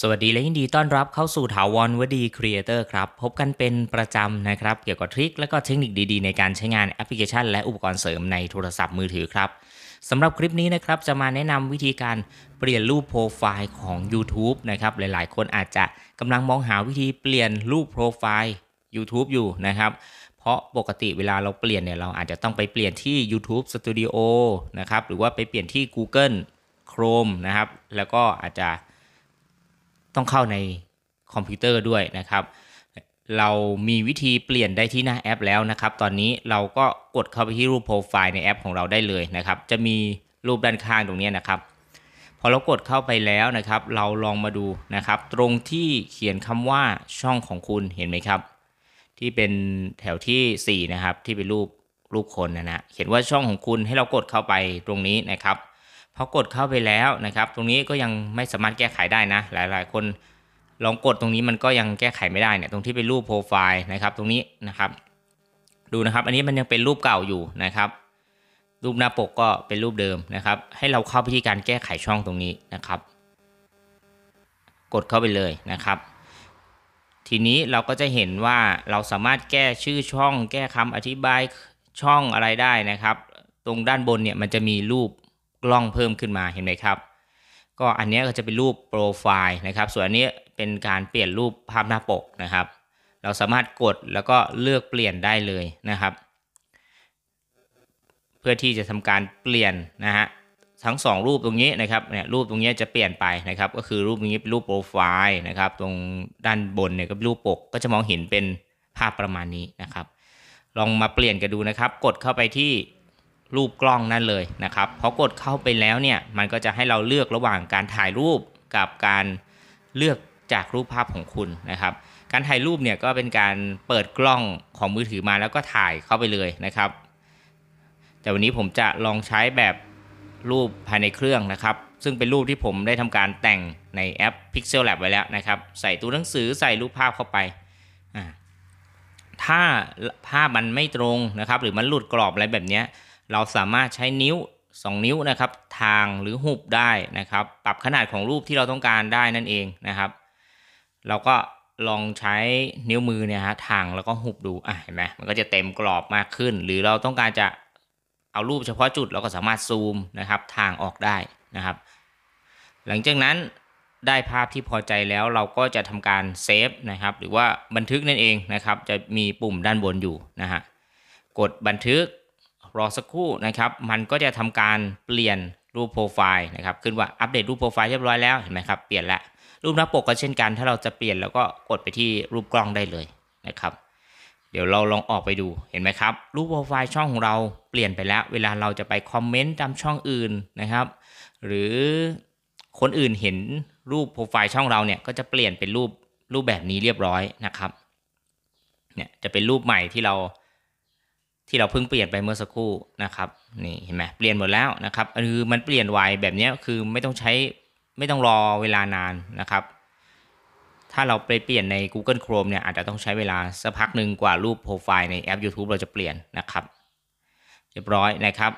สวัสดีและยินดีต้อนรับเข้าสู่ถาวรวดีครีเอเตอร์ครับ พบกันเป็นประจำนะครับ เกี่ยวกับทริคและก็เทคนิคดีๆ ในการใช้งานแอปพลิเคชันและอุปกรณ์เสริมในโทรศัพท์มือถือครับสำหรับคลิปนี้นะครับจะมาแนะนำวิธีการเปลี่ยนรูปโปรไฟล์ของ YouTube นะครับหลายๆคนอาจจะกำลังมองหาวิธีเปลี่ยนรูปโปรไฟล์ YouTube อยู่นะครับ เพราะปกติเวลาเราเปลี่ยนเนี่ยเราอาจจะต้องไปเปลี่ยนที่ YouTube Studio นะครับหรือว่าไปเปลี่ยนที่ Google Chrome นะครับแล้วก็อาจจะต้องเข้าในคอมพิวเตอร์ด้วยนะครับ เรามีวิธีเปลี่ยนได้ที่หน้าแอปแล้วนะครับ ตอนนี้เราก็กดเข้าไปที่รูปโปรไฟล์ในแอปของเราได้เลยนะครับ จะมีรูปด้านข้างตรงนี้นะครับ พอเรากดเข้าไปแล้วนะครับ เราลองมาดูนะครับ ตรงที่เขียนคำว่าช่องของคุณเห็นไหมครับ ที่เป็นแถวที่ 4 นะครับ ที่เป็นรูปรูปคนนะนะเขียนว่าช่องของคุณให้เรากดเข้าไปตรงนี้นะครับพอกดเข้าไปแล้วนะครับ ตรงนี้ก็ยังไม่สามารถแก้ไขได้นะ หลายๆ คนลองกดตรงนี้มันก็ยังแก้ไขไม่ได้เนี่ยตรงที่เป็นรูปโปรไฟล์นะครับ ตรงนี้นะครับ ดูนะครับอันนี้มันยังเป็นรูปเก่าอยู่นะครับ รูปหน้าปกก็เป็นรูปเดิมนะครับ ให้เราเข้าไปที่การแก้ไขช่องตรงนี้นะครับ กดเข้าไปเลยนะครับ ทีนี้เราก็จะเห็นว่าเราสามารถแก้ชื่อช่องแก้คำอธิบายช่องอะไรได้นะครับ ตรงด้านบนเนี่ยมันจะมีรูปกล้องเพิ่มขึ้นมาเห็นไหมครับ ก็อันนี้ก็จะเป็นรูปโปรไฟล์นะครับส่วนอันนี้เป็นการเปลี่ยนรูปภาพหน้าปกนะครับ เราสามารถกดแล้วก็เลือกเปลี่ยนได้เลยนะครับ เพื่อที่จะทำการเปลี่ยนนะฮะทั้ง 2 รูปตรงนี้นะครับเนี่ยรูปตรงนี้จะเปลี่ยนไปนะครับ ก็คือรูปตรงนี้เป็นรูปโปรไฟล์นะครับ ตรงด้านบนเนี่ยก็รูปปกก็จะมองเห็นเป็นภาพประมาณนี้นะครับ ลองมาเปลี่ยนกันดูนะครับ กดเข้าไปที่รูปกล้องนั่นเลยนะครับพอกดเข้าไปแล้วเนี่ยมันก็จะให้เราเลือกระหว่างการถ่ายรูปกับการเลือกจากรูปภาพของคุณนะครับ การถ่ายรูปเนี่ยก็เป็นการเปิดกล้องของมือถือมาแล้วก็ถ่ายเข้าไปเลยนะครับ แต่วันนี้ผมจะลองใช้แบบรูปภายในเครื่องนะครับ ซึ่งเป็นรูปที่ผมได้ทำการแต่งในแอป Pixel Lab ไว้แล้วนะครับ ใส่ตัวหนังสือใส่รูปภาพเข้าไปถ้าภาพมันไม่ตรงนะครับ หรือมันหลุดกรอบอะไรแบบนี้เราสามารถใช้นิ้ว 2 นิ้วนะครับ ทางหรือหุบได้นะครับ ปรับขนาดของรูปที่เราต้องการได้นั่นเองนะครับ เราก็ลองใช้นิ้วมือเนี่ยฮะทางแล้วก็หุบดูอ่ะเห็นไหมมันก็จะเต็มกรอบมากขึ้น หรือเราต้องการจะเอารูปเฉพาะจุด เราก็สามารถซูมนะครับทางออกได้นะครับ หลังจากนั้นได้ภาพที่พอใจแล้วเราก็จะทำการเซฟนะครับหรือว่าบันทึกนั่นเองนะครับ จะมีปุ่มด้านบนอยู่นะฮะกดบันทึกรอสักครู่นะครับ มันก็จะทำการเปลี่ยนรูปโปรไฟล์นะครับ ขึ้นว่าอัปเดตรูปโปรไฟล์เรียบร้อยแล้วเห็นไหมครับ เปลี่ยนแล้วรูปหน้าปกก็เช่นกัน ถ้าเราจะเปลี่ยนแล้วก็กดไปที่รูปกล้องได้เลยนะครับ เดี๋ยวเราลองออกไปดู เห็นไหมครับ รูปโปรไฟล์ช่องของเราเปลี่ยนไปแล้ว เวลาเราจะไปคอมเมนต์ตามช่องอื่นนะครับ หรือคนอื่นเห็นรูปโปรไฟล์ช่องเราเนี่ยก็จะเปลี่ยนเป็นรูปรูปแบบนี้เรียบร้อยนะครับ เนี่ยจะเป็นรูปใหม่ที่เราที่เราเพิ่งเปลี่ยนไปเมื่อสักครู่นะครับนี่เห็นไหมเปลี่ยนหมดแล้วนะครับคือมันเปลี่ยนไวแบบนี้คือไม่ต้องใช้ไม่ต้องรอเวลานานนะครับ ถ้าเราไปเปลี่ยนใน Google Chrome เนี่ยอาจจะต้องใช้เวลาสักพักหนึ่งกว่ารูปโปรไฟล์ในแอป YouTube เราจะเปลี่ยนนะครับเรียบร้อยนะครับ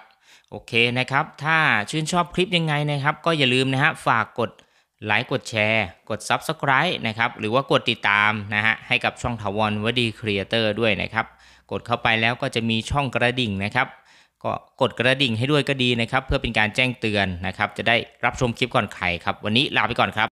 โอเคนะครับ ถ้าชื่นชอบคลิปยังไงนะครับ ก็อย่าลืมนะฮะฝากกดไลค์กดแชร์ กด Subscribe นะครับ หรือว่ากดติดตามนะฮะ ให้กับช่องถาวรวดีครีเอเตอร์ด้วยนะครับ กดเข้าไปแล้วก็จะมีช่องกระดิ่งนะครับก็กดกระดิ่งให้ด้วยก็ดีนะครับ เพื่อเป็นการแจ้งเตือนนะครับ จะได้รับชมคลิปก่อนใครครับ วันนี้ลาไปก่อนครับ